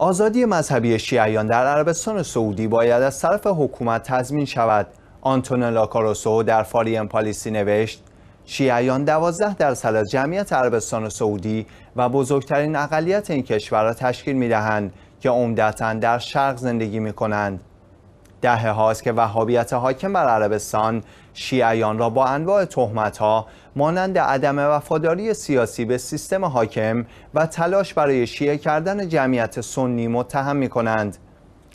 آزادی مذهبی شیعیان در عربستان سعودی باید از طرف حکومت تضمین شود آنتونلا کاروسو در فارین پالیسی نوشت شیعیان دوازده درصد از جمعیت عربستان سعودی و بزرگترین اقلیت این کشور را تشکیل می دهند که عمدتا در شرق زندگی می دهه هاست که وهابیت حاکم بر عربستان شیعیان را با انواع تهمت ها مانند عدم وفاداری سیاسی به سیستم حاکم و تلاش برای شیعه کردن جمعیت سنی متهم می کنند.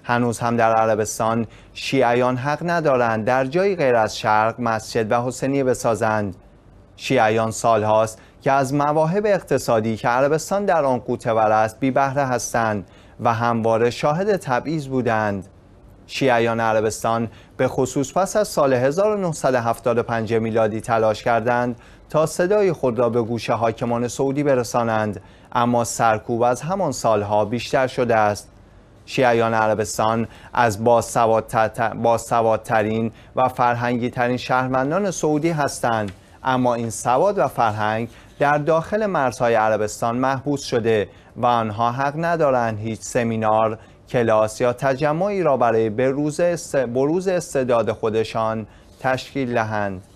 هنوز هم در عربستان شیعیان حق ندارند در جایی غیر از شرق مسجد و حسنیه بسازند. شیعیان سال هاست که از مواهب اقتصادی که عربستان در آن ور است بی بهره هستند و همواره شاهد تبعیض بودند. شیعیان عربستان به خصوص پس از سال 1975 میلادی تلاش کردند تا صدای خود را به گوش حاکمان سعودی برسانند اما سرکوب از همان سالها بیشتر شده است شیعیان عربستان از باسوادترین و فرهنگی ترین شهرمندان سعودی هستند اما این سواد و فرهنگ در داخل مرزهای عربستان محبوس شده و آنها حق ندارند هیچ سمینار کلاس یا تجمعی را برای بروز استعداد خودشان تشکیل دهند